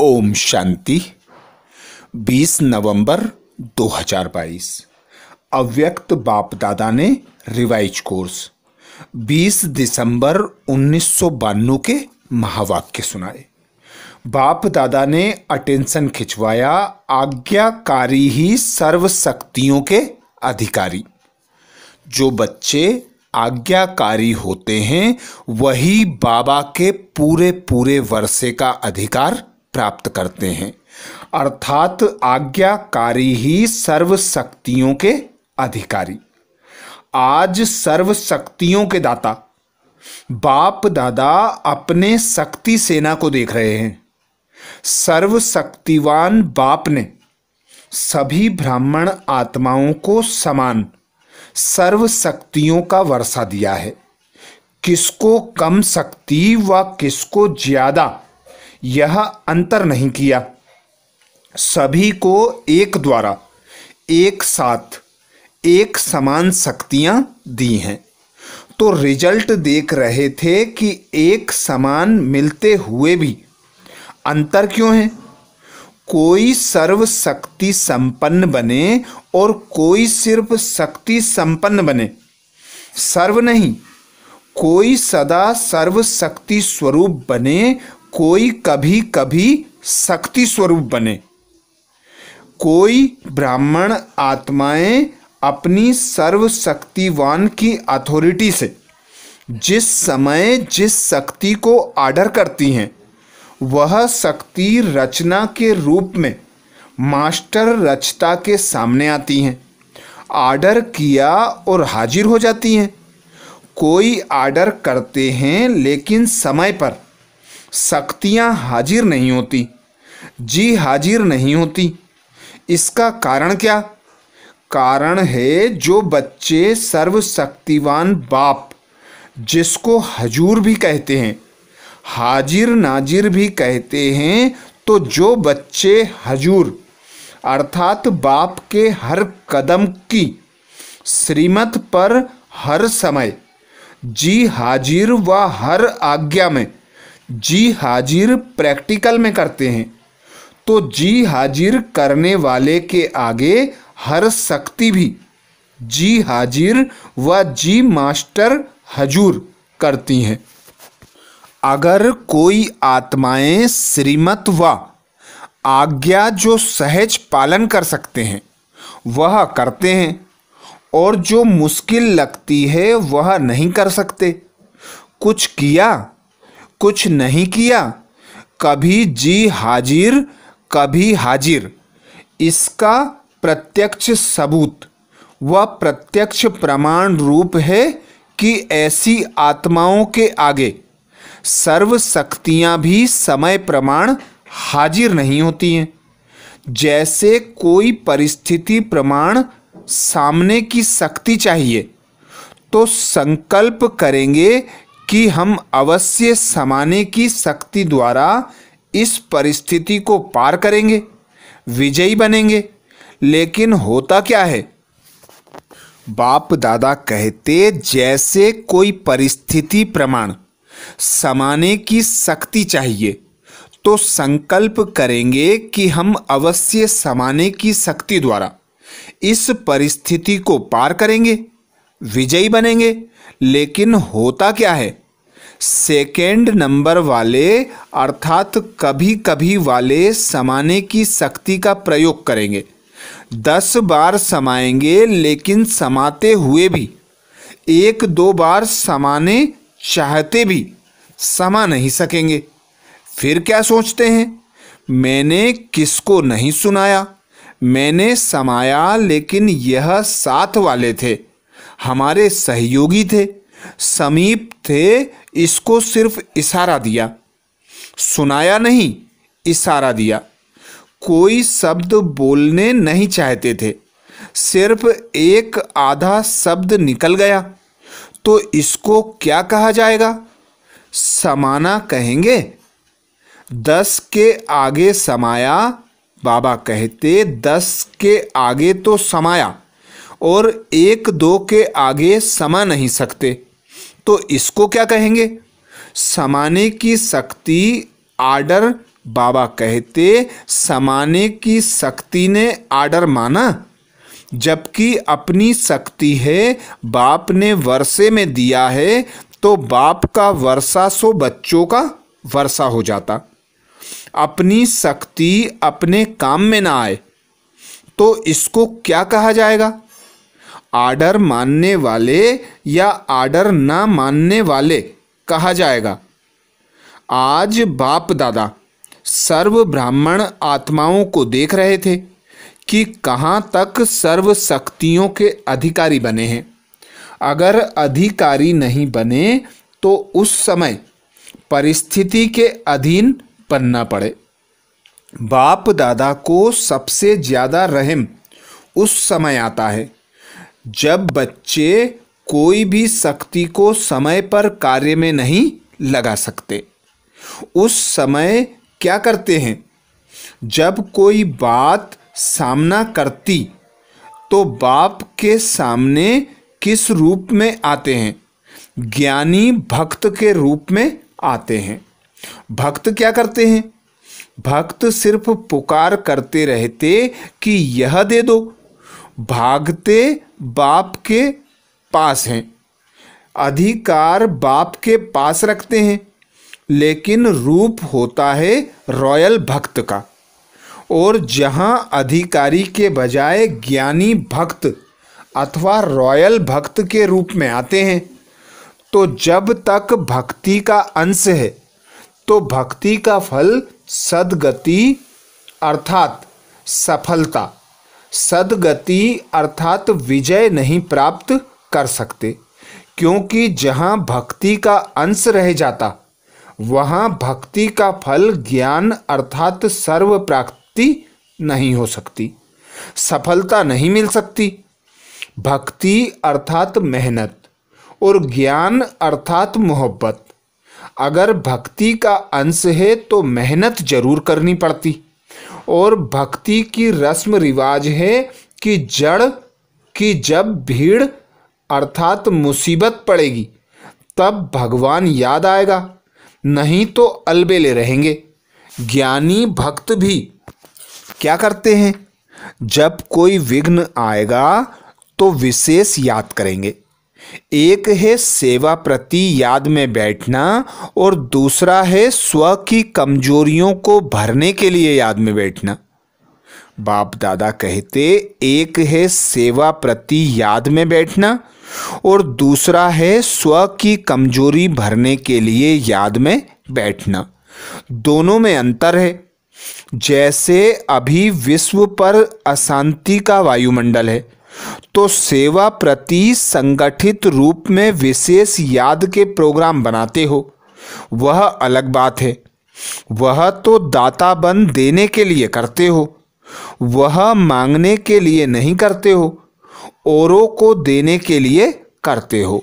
ओम शांति 20 नवंबर 2022 अव्यक्त बाप दादा ने रिवाइज कोर्स 20 दिसंबर उन्नीस के महावाक्य सुनाए बाप दादा ने अटेंशन खिंचवाया आज्ञाकारी ही सर्व शक्तियों के अधिकारी जो बच्चे आज्ञाकारी होते हैं वही बाबा के पूरे पूरे वर्षे का अधिकार प्राप्त करते हैं अर्थात आज्ञाकारी ही सर्व शक्तियों के अधिकारी आज सर्व शक्तियों के दाता बाप दादा अपने शक्ति सेना को देख रहे हैं सर्वशक्तिवान बाप ने सभी ब्राह्मण आत्माओं को समान सर्व शक्तियों का वर्षा दिया है किसको कम शक्ति व किसको ज्यादा यह अंतर नहीं किया सभी को एक द्वारा एक साथ एक समान शक्तियां दी हैं तो रिजल्ट देख रहे थे कि एक समान मिलते हुए भी अंतर क्यों है कोई सर्वशक्ति संपन्न बने और कोई सिर्फ शक्ति संपन्न बने सर्व नहीं कोई सदा सर्वशक्ति स्वरूप बने कोई कभी कभी शक्ति स्वरूप बने कोई ब्राह्मण आत्माएं अपनी सर्वशक्तिवान की अथॉरिटी से जिस समय जिस शक्ति को आर्डर करती हैं वह शक्ति रचना के रूप में मास्टर रचता के सामने आती हैं आर्डर किया और हाजिर हो जाती हैं कोई आर्डर करते हैं लेकिन समय पर शक्तियाँ हाजिर नहीं होती जी हाजिर नहीं होती इसका कारण क्या कारण है जो बच्चे सर्वशक्तिवान बाप जिसको हजूर भी कहते हैं हाजिर नाजिर भी कहते हैं तो जो बच्चे हजूर अर्थात बाप के हर कदम की श्रीमत पर हर समय जी हाजिर व हर आज्ञा में जी हाजिर प्रैक्टिकल में करते हैं तो जी हाजिर करने वाले के आगे हर शक्ति भी जी हाजिर व जी मास्टर हजूर करती हैं अगर कोई आत्माएं श्रीमत व आज्ञा जो सहज पालन कर सकते हैं वह करते हैं और जो मुश्किल लगती है वह नहीं कर सकते कुछ किया कुछ नहीं किया कभी जी हाजिर कभी हाजिर इसका प्रत्यक्ष सबूत व प्रत्यक्ष प्रमाण रूप है कि ऐसी आत्माओं के आगे सर्व शक्तियाँ भी समय प्रमाण हाजिर नहीं होती हैं जैसे कोई परिस्थिति प्रमाण सामने की शक्ति चाहिए तो संकल्प करेंगे कि हम अवश्य समाने की शक्ति द्वारा इस परिस्थिति को पार करेंगे विजयी बनेंगे लेकिन होता क्या है बाप दादा कहते जैसे कोई परिस्थिति प्रमाण समाने की शक्ति चाहिए तो संकल्प करेंगे कि हम अवश्य समाने की शक्ति द्वारा इस परिस्थिति को पार करेंगे विजयी बनेंगे लेकिन होता क्या है सेकेंड नंबर वाले अर्थात कभी कभी वाले समाने की शक्ति का प्रयोग करेंगे दस बार समाएंगे लेकिन समाते हुए भी एक दो बार समाने चाहते भी समा नहीं सकेंगे फिर क्या सोचते हैं मैंने किसको नहीं सुनाया मैंने समाया लेकिन यह साथ वाले थे हमारे सहयोगी थे समीप थे इसको सिर्फ इशारा दिया सुनाया नहीं इशारा दिया कोई शब्द बोलने नहीं चाहते थे सिर्फ एक आधा शब्द निकल गया तो इसको क्या कहा जाएगा समाना कहेंगे दस के आगे समाया बाबा कहते दस के आगे तो समाया और एक दो के आगे समा नहीं सकते तो इसको क्या कहेंगे समाने की शक्ति आर्डर बाबा कहते समाने की शक्ति ने आर्डर माना जबकि अपनी शक्ति है बाप ने वर्षे में दिया है तो बाप का वर्षा सो बच्चों का वर्षा हो जाता अपनी शक्ति अपने काम में ना आए तो इसको क्या कहा जाएगा आर्डर मानने वाले या आर्डर ना मानने वाले कहा जाएगा आज बाप दादा सर्व ब्राह्मण आत्माओं को देख रहे थे कि कहाँ तक सर्व शक्तियों के अधिकारी बने हैं अगर अधिकारी नहीं बने तो उस समय परिस्थिति के अधीन बनना पड़े बाप दादा को सबसे ज़्यादा रहम उस समय आता है जब बच्चे कोई भी शक्ति को समय पर कार्य में नहीं लगा सकते उस समय क्या करते हैं जब कोई बात सामना करती तो बाप के सामने किस रूप में आते हैं ज्ञानी भक्त के रूप में आते हैं भक्त क्या करते हैं भक्त सिर्फ पुकार करते रहते कि यह दे दो भागते बाप के पास हैं अधिकार बाप के पास रखते हैं लेकिन रूप होता है रॉयल भक्त का और जहाँ अधिकारी के बजाय ज्ञानी भक्त अथवा रॉयल भक्त के रूप में आते हैं तो जब तक भक्ति का अंश है तो भक्ति का फल सदगति अर्थात सफलता सदगति अर्थात विजय नहीं प्राप्त कर सकते क्योंकि जहाँ भक्ति का अंश रह जाता वहाँ भक्ति का फल ज्ञान अर्थात सर्व प्राप्ति नहीं हो सकती सफलता नहीं मिल सकती भक्ति अर्थात मेहनत और ज्ञान अर्थात मोहब्बत अगर भक्ति का अंश है तो मेहनत जरूर करनी पड़ती और भक्ति की रस्म रिवाज है कि जड़ की जब भीड़ अर्थात मुसीबत पड़ेगी तब भगवान याद आएगा नहीं तो अलबेले रहेंगे ज्ञानी भक्त भी क्या करते हैं जब कोई विघ्न आएगा तो विशेष याद करेंगे एक है सेवा प्रति याद में बैठना और दूसरा है स्व की कमजोरियों को भरने के लिए याद में बैठना बाप दादा कहते एक है सेवा प्रति याद में बैठना और दूसरा है स्व की कमजोरी भरने के लिए याद में बैठना दोनों में अंतर है जैसे अभी विश्व पर अशांति का वायुमंडल है तो सेवा प्रति संगठित रूप में विशेष याद के प्रोग्राम बनाते हो वह अलग बात है वह तो दाता बन देने के लिए करते हो वह मांगने के लिए नहीं करते हो औरों को देने के लिए करते हो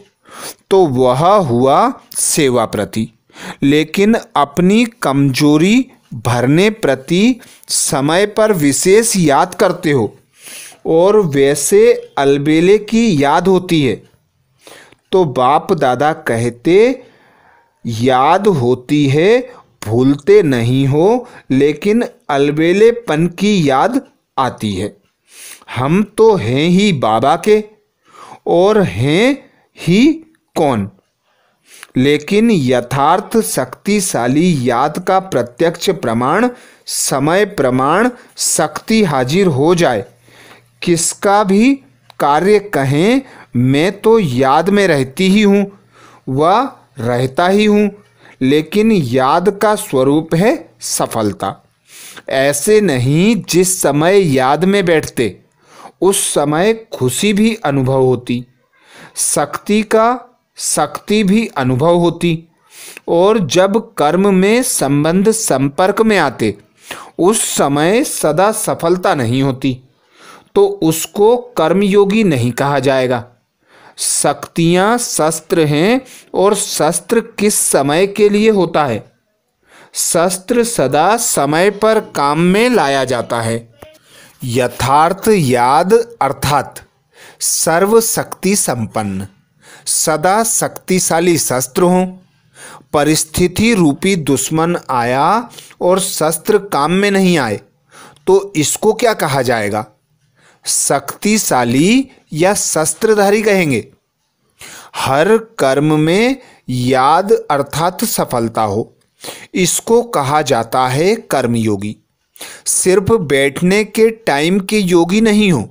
तो वह हुआ सेवा प्रति लेकिन अपनी कमजोरी भरने प्रति समय पर विशेष याद करते हो और वैसे अलबेले की याद होती है तो बाप दादा कहते याद होती है भूलते नहीं हो लेकिन अलबेलेपन की याद आती है हम तो हैं ही बाबा के और हैं ही कौन लेकिन यथार्थ शक्तिशाली याद का प्रत्यक्ष प्रमाण समय प्रमाण शक्ति हाजिर हो जाए किसका भी कार्य कहें मैं तो याद में रहती ही हूँ व रहता ही हूँ लेकिन याद का स्वरूप है सफलता ऐसे नहीं जिस समय याद में बैठते उस समय खुशी भी अनुभव होती शक्ति का शक्ति भी अनुभव होती और जब कर्म में संबंध संपर्क में आते उस समय सदा सफलता नहीं होती तो उसको कर्मयोगी नहीं कहा जाएगा शक्तियाँ शस्त्र हैं और शस्त्र किस समय के लिए होता है शस्त्र सदा समय पर काम में लाया जाता है यथार्थ याद अर्थात सर्वशक्ति संपन्न सदा शक्तिशाली शस्त्र हों परिस्थिति रूपी दुश्मन आया और शस्त्र काम में नहीं आए तो इसको क्या कहा जाएगा शक्तिशाली या शस्त्रधारी कहेंगे हर कर्म में याद अर्थात सफलता हो इसको कहा जाता है कर्मयोगी सिर्फ बैठने के टाइम के योगी नहीं हो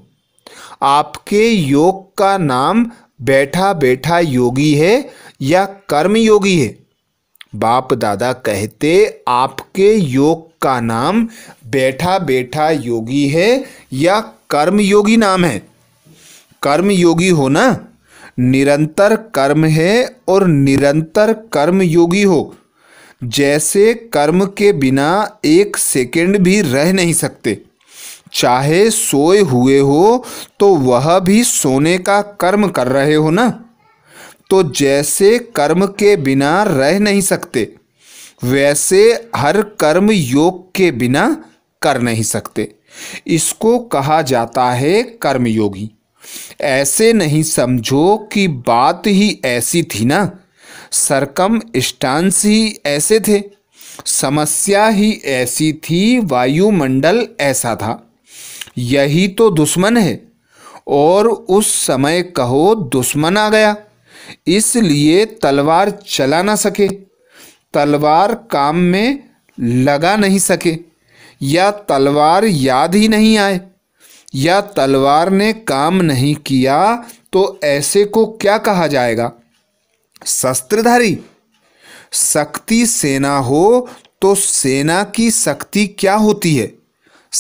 आपके योग का नाम बैठा बैठा योगी है या कर्म योगी है बाप दादा कहते आपके योग का नाम बैठा बैठा योगी है या कर्म योगी नाम है कर्म योगी ना निरंतर कर्म है और निरंतर कर्म योगी हो जैसे कर्म के बिना एक सेकंड भी रह नहीं सकते चाहे सोए हुए हो तो वह भी सोने का कर्म कर रहे हो ना तो जैसे कर्म के बिना रह नहीं सकते वैसे हर कर्म योग के बिना कर नहीं सकते इसको कहा जाता है कर्मयोगी ऐसे नहीं समझो कि बात ही ऐसी थी ना सरकम स्टांस ही ऐसे थे समस्या ही ऐसी थी वायुमंडल ऐसा था यही तो दुश्मन है और उस समय कहो दुश्मन आ गया इसलिए तलवार चला ना सके तलवार काम में लगा नहीं सके या तलवार याद ही नहीं आए या तलवार ने काम नहीं किया तो ऐसे को क्या कहा जाएगा शस्त्रधारी शक्ति सेना हो तो सेना की शक्ति क्या होती है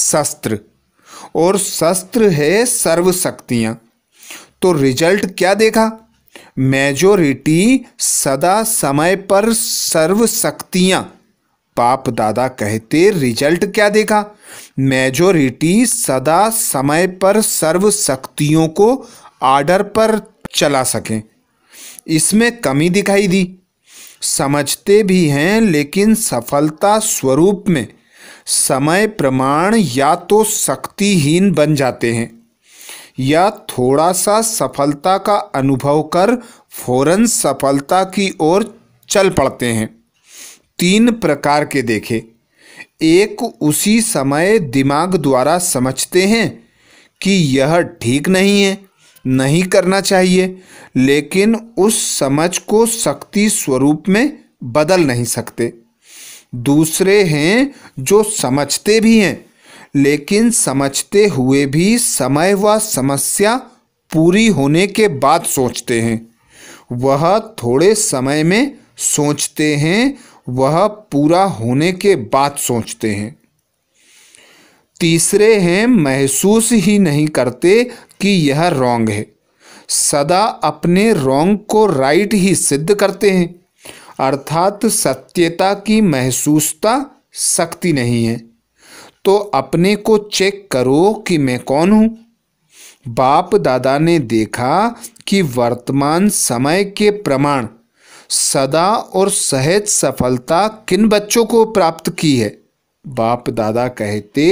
शस्त्र और शस्त्र है सर्वशक्तियां तो रिजल्ट क्या देखा मेजोरिटी सदा समय पर सर्व शक्तियां बाप दादा कहते रिजल्ट क्या देखा मेजोरिटी सदा समय पर सर्व को आर्डर पर चला सकें इसमें कमी दिखाई दी समझते भी हैं लेकिन सफलता स्वरूप में समय प्रमाण या तो शक्तिहीन बन जाते हैं या थोड़ा सा सफलता का अनुभव कर फौरन सफलता की ओर चल पड़ते हैं तीन प्रकार के देखे एक उसी समय दिमाग द्वारा समझते हैं कि यह ठीक नहीं है नहीं करना चाहिए लेकिन उस समझ को शक्ति स्वरूप में बदल नहीं सकते दूसरे हैं जो समझते भी हैं लेकिन समझते हुए भी समय व समस्या पूरी होने के बाद सोचते हैं वह थोड़े समय में सोचते हैं वह पूरा होने के बाद सोचते हैं तीसरे हैं महसूस ही नहीं करते कि यह रॉन्ग है सदा अपने रॉन्ग को राइट ही सिद्ध करते हैं अर्थात सत्यता की महसूसता शक्ति नहीं है तो अपने को चेक करो कि मैं कौन हूँ बाप दादा ने देखा कि वर्तमान समय के प्रमाण सदा और सहज सफलता किन बच्चों को प्राप्त की है बाप दादा कहते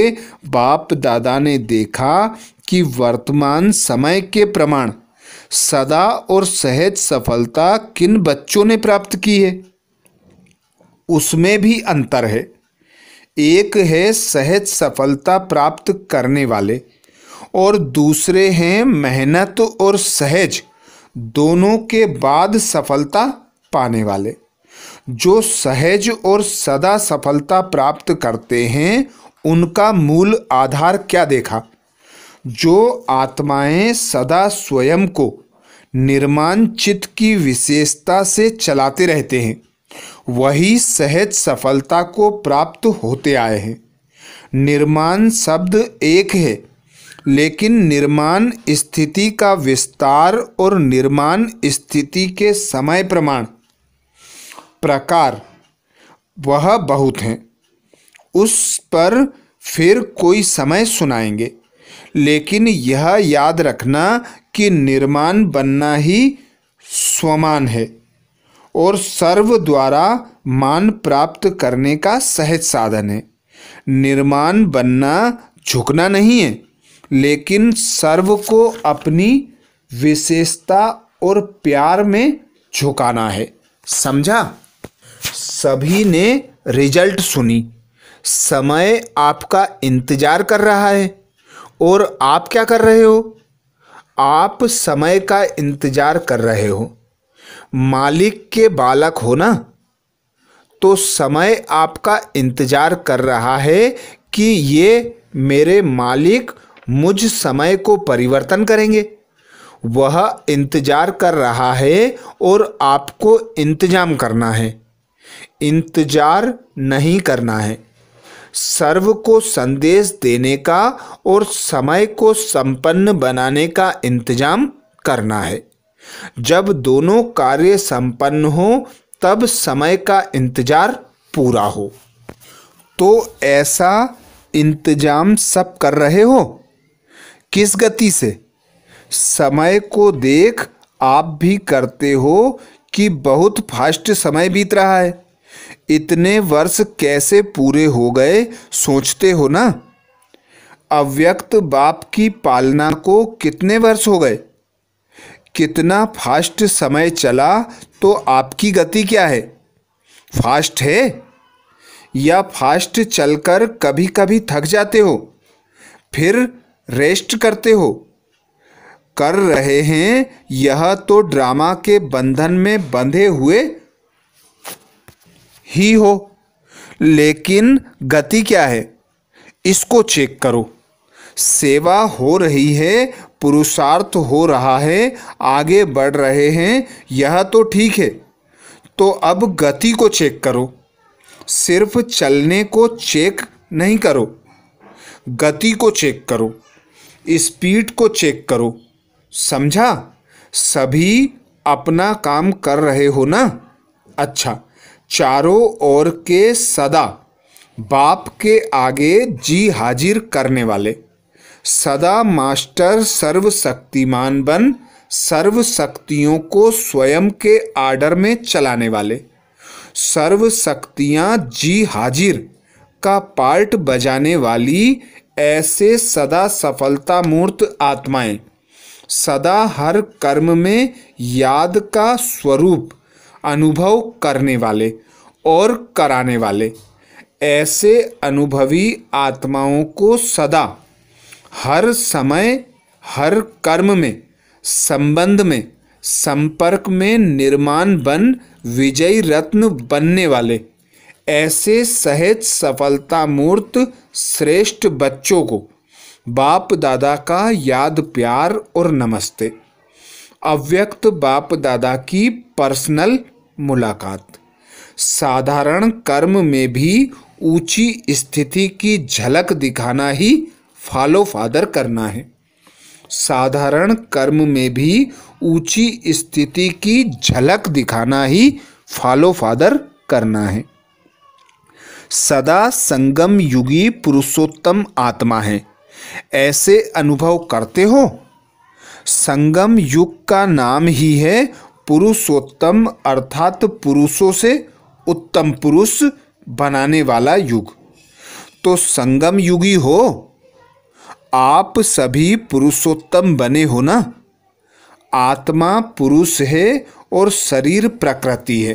बाप दादा ने देखा कि वर्तमान समय के प्रमाण सदा और सहज सफलता किन बच्चों ने प्राप्त की है उसमें भी अंतर है एक है सहज सफलता प्राप्त करने वाले और दूसरे हैं मेहनत और सहज दोनों के बाद सफलता पाने वाले जो सहज और सदा सफलता प्राप्त करते हैं उनका मूल आधार क्या देखा जो आत्माएं सदा स्वयं को निर्माण चित्त की विशेषता से चलाते रहते हैं वही सहज सफलता को प्राप्त होते आए हैं निर्माण शब्द एक है लेकिन निर्माण स्थिति का विस्तार और निर्माण स्थिति के समय प्रमाण प्रकार वह बहुत हैं उस पर फिर कोई समय सुनाएंगे लेकिन यह याद रखना कि निर्माण बनना ही स्वमान है और सर्व द्वारा मान प्राप्त करने का सहज साधन है निर्माण बनना झुकना नहीं है लेकिन सर्व को अपनी विशेषता और प्यार में झुकाना है समझा सभी ने रिजल्ट सुनी समय आपका इंतजार कर रहा है और आप क्या कर रहे हो आप समय का इंतजार कर रहे हो मालिक के बालक हो ना तो समय आपका इंतज़ार कर रहा है कि ये मेरे मालिक मुझ समय को परिवर्तन करेंगे वह इंतज़ार कर रहा है और आपको इंतजाम करना है इंतजार नहीं करना है सर्व को संदेश देने का और समय को संपन्न बनाने का इंतजाम करना है जब दोनों कार्य संपन्न हो तब समय का इंतजार पूरा हो तो ऐसा इंतजाम सब कर रहे हो किस गति से समय को देख आप भी करते हो कि बहुत फास्ट समय बीत रहा है इतने वर्ष कैसे पूरे हो गए सोचते हो ना अव्यक्त बाप की पालना को कितने वर्ष हो गए कितना फास्ट समय चला तो आपकी गति क्या है फास्ट है या फास्ट चलकर कभी कभी थक जाते हो फिर रेस्ट करते हो कर रहे हैं यह तो ड्रामा के बंधन में बंधे हुए ही हो लेकिन गति क्या है इसको चेक करो सेवा हो रही है पुरुषार्थ हो रहा है आगे बढ़ रहे हैं यह तो ठीक है तो अब गति को चेक करो सिर्फ चलने को चेक नहीं करो गति को चेक करो स्पीड को चेक करो समझा सभी अपना काम कर रहे हो ना अच्छा चारों ओर के सदा बाप के आगे जी हाजिर करने वाले सदा मास्टर सर्वशक्तिमान बन सर्व शक्तियों को स्वयं के आर्डर में चलाने वाले सर्व जी हाजिर का पार्ट बजाने वाली ऐसे सदा सफलता मूर्त आत्माएं सदा हर कर्म में याद का स्वरूप अनुभव करने वाले और कराने वाले ऐसे अनुभवी आत्माओं को सदा हर समय हर कर्म में संबंध में संपर्क में निर्माण बन विजय रत्न बनने वाले ऐसे सहज सफलता मूर्त श्रेष्ठ बच्चों को बाप दादा का याद प्यार और नमस्ते अव्यक्त बाप दादा की पर्सनल मुलाकात साधारण कर्म में भी ऊंची स्थिति की झलक दिखाना ही फॉलो फादर करना है साधारण कर्म में भी ऊंची स्थिति की झलक दिखाना ही फॉलो फादर करना है सदा संगम युगी पुरुषोत्तम आत्मा है ऐसे अनुभव करते हो संगम युग का नाम ही है पुरुषोत्तम अर्थात पुरुषों से उत्तम पुरुष बनाने वाला युग तो संगम युगी हो आप सभी पुरुषोत्तम बने हो ना आत्मा पुरुष है और शरीर प्रकृति है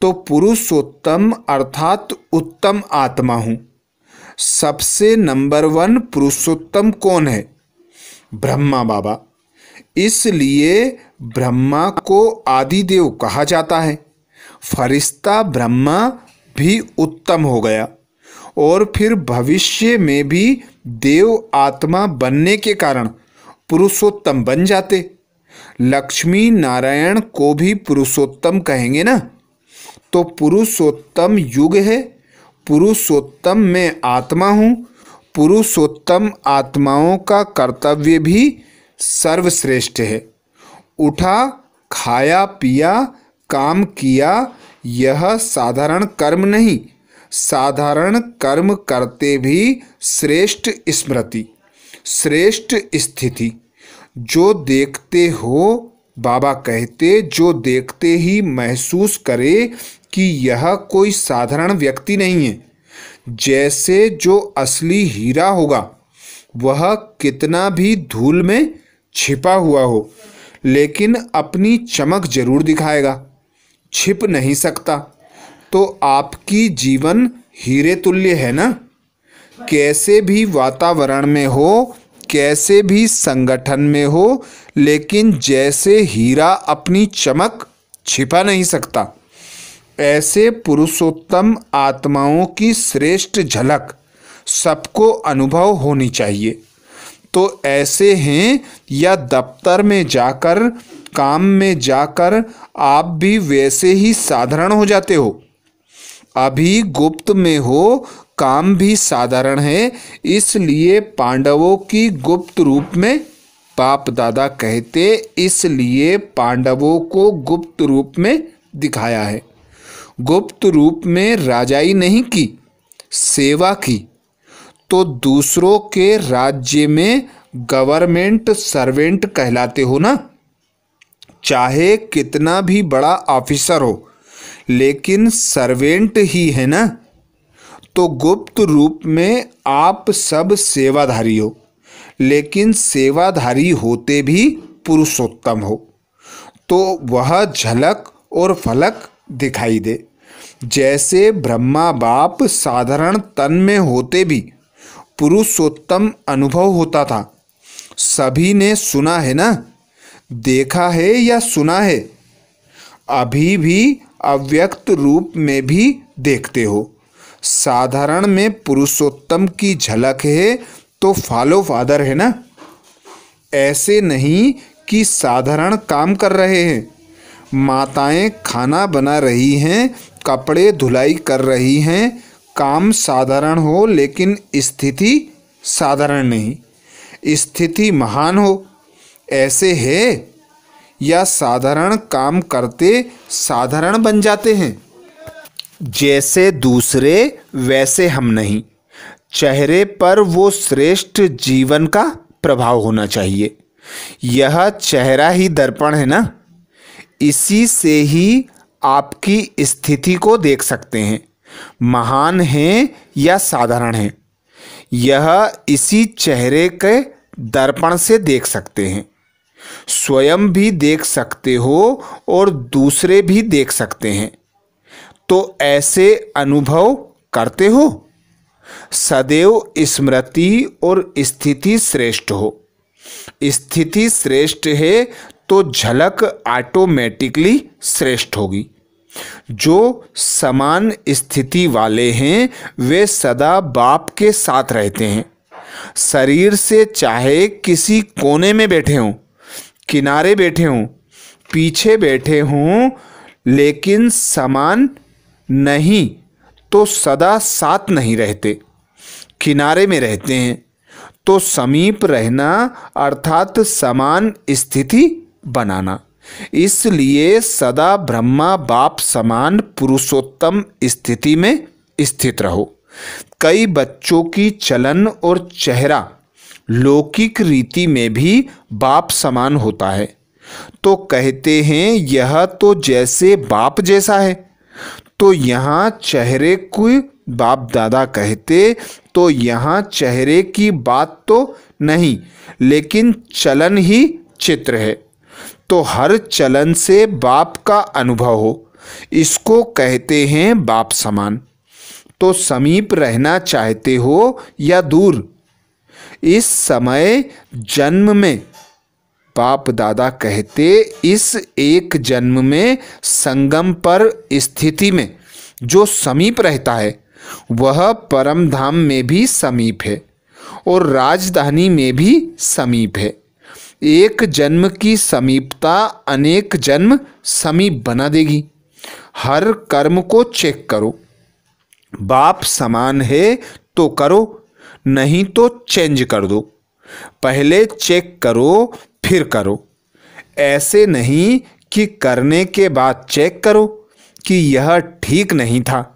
तो पुरुषोत्तम अर्थात उत्तम आत्मा हूँ सबसे नंबर वन पुरुषोत्तम कौन है ब्रह्मा बाबा इसलिए ब्रह्मा को आदिदेव कहा जाता है फरिश्ता ब्रह्मा भी उत्तम हो गया और फिर भविष्य में भी देव आत्मा बनने के कारण पुरुषोत्तम बन जाते लक्ष्मी नारायण को भी पुरुषोत्तम कहेंगे ना तो पुरुषोत्तम युग है पुरुषोत्तम में आत्मा हूँ पुरुषोत्तम आत्माओं का कर्तव्य भी सर्वश्रेष्ठ है उठा खाया पिया काम किया यह साधारण कर्म नहीं साधारण कर्म करते भी श्रेष्ठ स्मृति श्रेष्ठ स्थिति जो देखते हो बाबा कहते जो देखते ही महसूस करे कि यह कोई साधारण व्यक्ति नहीं है जैसे जो असली हीरा होगा वह कितना भी धूल में छिपा हुआ हो लेकिन अपनी चमक जरूर दिखाएगा छिप नहीं सकता तो आपकी जीवन हीरे तुल्य है ना कैसे भी वातावरण में हो कैसे भी संगठन में हो लेकिन जैसे हीरा अपनी चमक छिपा नहीं सकता ऐसे पुरुषोत्तम आत्माओं की श्रेष्ठ झलक सबको अनुभव होनी चाहिए तो ऐसे हैं या दफ्तर में जाकर काम में जाकर आप भी वैसे ही साधारण हो जाते हो अभी गुप्त में हो काम भी साधारण है इसलिए पांडवों की गुप्त रूप में बाप दादा कहते इसलिए पांडवों को गुप्त रूप में दिखाया है गुप्त रूप में राजाई नहीं की सेवा की तो दूसरों के राज्य में गवर्नमेंट सर्वेंट कहलाते हो ना चाहे कितना भी बड़ा ऑफिसर हो लेकिन सर्वेंट ही है ना तो गुप्त रूप में आप सब सेवाधारी हो लेकिन सेवाधारी होते भी पुरुषोत्तम हो तो वह झलक और फलक दिखाई दे जैसे ब्रह्मा बाप साधारण तन में होते भी पुरुषोत्तम अनुभव होता था सभी ने सुना है ना देखा है या सुना है अभी भी अव्यक्त रूप में भी देखते हो साधारण में पुरुषोत्तम की झलक है तो फॉलो फादर है ना ऐसे नहीं कि साधारण काम कर रहे हैं माताएं खाना बना रही हैं कपड़े धुलाई कर रही हैं काम साधारण हो लेकिन स्थिति साधारण नहीं स्थिति महान हो ऐसे है या साधारण काम करते साधारण बन जाते हैं जैसे दूसरे वैसे हम नहीं चेहरे पर वो श्रेष्ठ जीवन का प्रभाव होना चाहिए यह चेहरा ही दर्पण है ना इसी से ही आपकी स्थिति को देख सकते हैं महान हैं या साधारण हैं यह इसी चेहरे के दर्पण से देख सकते हैं स्वयं भी देख सकते हो और दूसरे भी देख सकते हैं तो ऐसे अनुभव करते हो सदैव स्मृति और स्थिति श्रेष्ठ हो स्थिति श्रेष्ठ है तो झलक ऑटोमेटिकली श्रेष्ठ होगी जो समान स्थिति वाले हैं वे सदा बाप के साथ रहते हैं शरीर से चाहे किसी कोने में बैठे हों किनारे बैठे हूँ पीछे बैठे हूँ लेकिन समान नहीं तो सदा साथ नहीं रहते किनारे में रहते हैं तो समीप रहना अर्थात समान स्थिति बनाना इसलिए सदा ब्रह्मा बाप समान पुरुषोत्तम स्थिति में स्थित रहो कई बच्चों की चलन और चेहरा लौकिक रीति में भी बाप समान होता है तो कहते हैं यह तो जैसे बाप जैसा है तो यहाँ चेहरे को बाप दादा कहते तो यहाँ चेहरे की बात तो नहीं लेकिन चलन ही चित्र है तो हर चलन से बाप का अनुभव हो इसको कहते हैं बाप समान तो समीप रहना चाहते हो या दूर इस समय जन्म में बाप दादा कहते इस एक जन्म में संगम पर स्थिति में जो समीप रहता है वह परम धाम में भी समीप है और राजधानी में भी समीप है एक जन्म की समीपता अनेक जन्म समीप बना देगी हर कर्म को चेक करो बाप समान है तो करो नहीं तो चेंज कर दो पहले चेक करो फिर करो ऐसे नहीं कि करने के बाद चेक करो कि यह ठीक नहीं था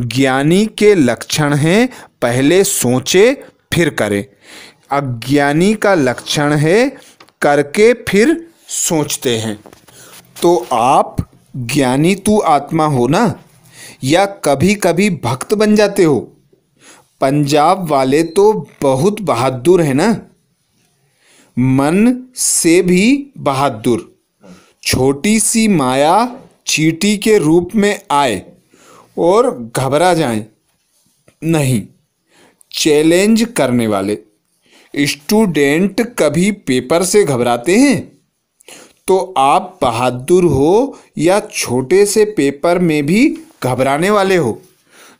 ज्ञानी के लक्षण हैं पहले सोचे फिर करे अज्ञानी का लक्षण है करके फिर सोचते हैं तो आप ज्ञानी तू आत्मा हो ना या कभी कभी भक्त बन जाते हो पंजाब वाले तो बहुत बहादुर है ना मन से भी बहादुर छोटी सी माया चीटी के रूप में आए और घबरा जाए नहीं चैलेंज करने वाले स्टूडेंट कभी पेपर से घबराते हैं तो आप बहादुर हो या छोटे से पेपर में भी घबराने वाले हो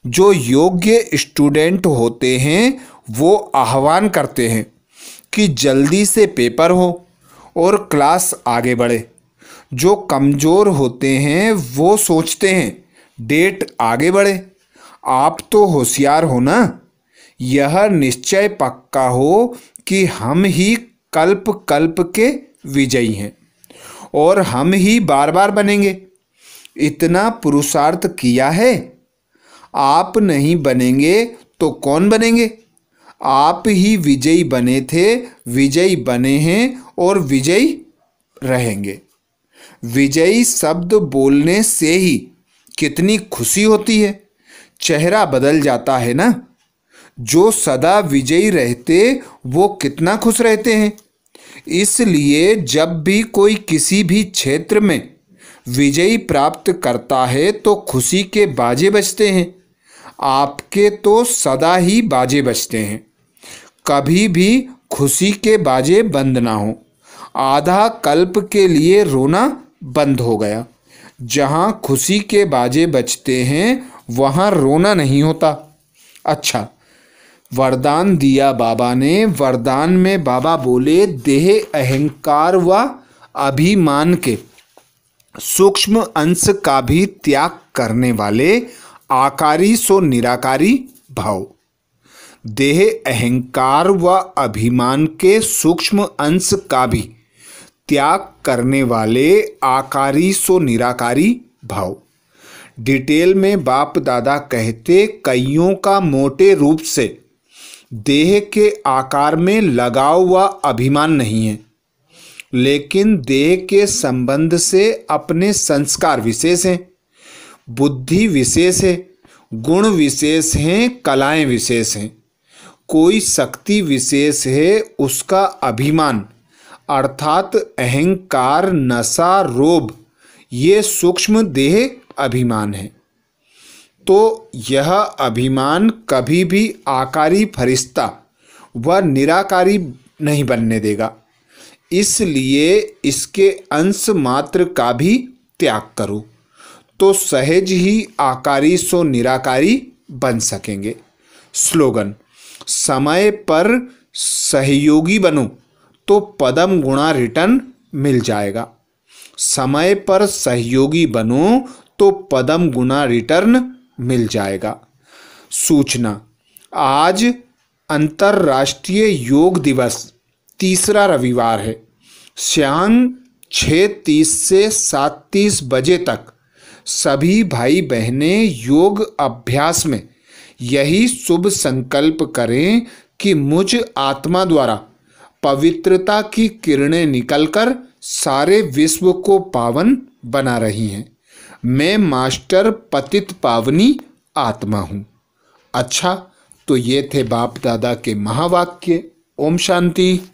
जो योग्य स्टूडेंट होते हैं वो आह्वान करते हैं कि जल्दी से पेपर हो और क्लास आगे बढ़े जो कमज़ोर होते हैं वो सोचते हैं डेट आगे बढ़े आप तो होशियार हो ना यह निश्चय पक्का हो कि हम ही कल्प कल्प के विजयी हैं और हम ही बार बार बनेंगे इतना पुरुषार्थ किया है आप नहीं बनेंगे तो कौन बनेंगे आप ही विजयी बने थे विजयी बने हैं और विजयी रहेंगे विजयी शब्द बोलने से ही कितनी खुशी होती है चेहरा बदल जाता है ना जो सदा विजयी रहते वो कितना खुश रहते हैं इसलिए जब भी कोई किसी भी क्षेत्र में विजयी प्राप्त करता है तो खुशी के बाजे बजते हैं आपके तो सदा ही बाजे बजते हैं कभी भी खुशी के बाजे बंद ना हो आधा कल्प के लिए रोना बंद हो गया जहाँ खुशी के बाजे बजते हैं वहाँ रोना नहीं होता अच्छा वरदान दिया बाबा ने वरदान में बाबा बोले देह अहंकार व अभिमान के सूक्ष्म अंश का भी त्याग करने वाले आकारी सो निराकारी भाव देह अहंकार व अभिमान के सूक्ष्म अंश का भी त्याग करने वाले आकारी सो निराकारी भाव डिटेल में बाप दादा कहते कईयों का मोटे रूप से देह के आकार में लगाव व अभिमान नहीं है लेकिन देह के संबंध से अपने संस्कार विशेष हैं बुद्धि विशेष है गुण विशेष हैं कलाएं विशेष हैं कोई शक्ति विशेष है उसका अभिमान अर्थात अहंकार नशा रोब ये सूक्ष्म देह अभिमान है तो यह अभिमान कभी भी आकारी फरिश्ता व निराकारी नहीं बनने देगा इसलिए इसके अंश मात्र का भी त्याग करूँ तो सहज ही आकारी सो निराकारी बन सकेंगे स्लोगन समय पर सहयोगी बनो तो पदम गुणा रिटर्न मिल जाएगा समय पर सहयोगी बनो तो पदम गुणा रिटर्न मिल जाएगा सूचना आज अंतर्राष्ट्रीय योग दिवस तीसरा रविवार है श्यांग छः तीस से सात तीस बजे तक सभी भाई बहनें योग अभ्यास में यही शुभ संकल्प करें कि मुझ आत्मा द्वारा पवित्रता की किरणें निकलकर सारे विश्व को पावन बना रही हैं मैं मास्टर पतित पावनी आत्मा हूँ अच्छा तो ये थे बाप दादा के महावाक्य ओम शांति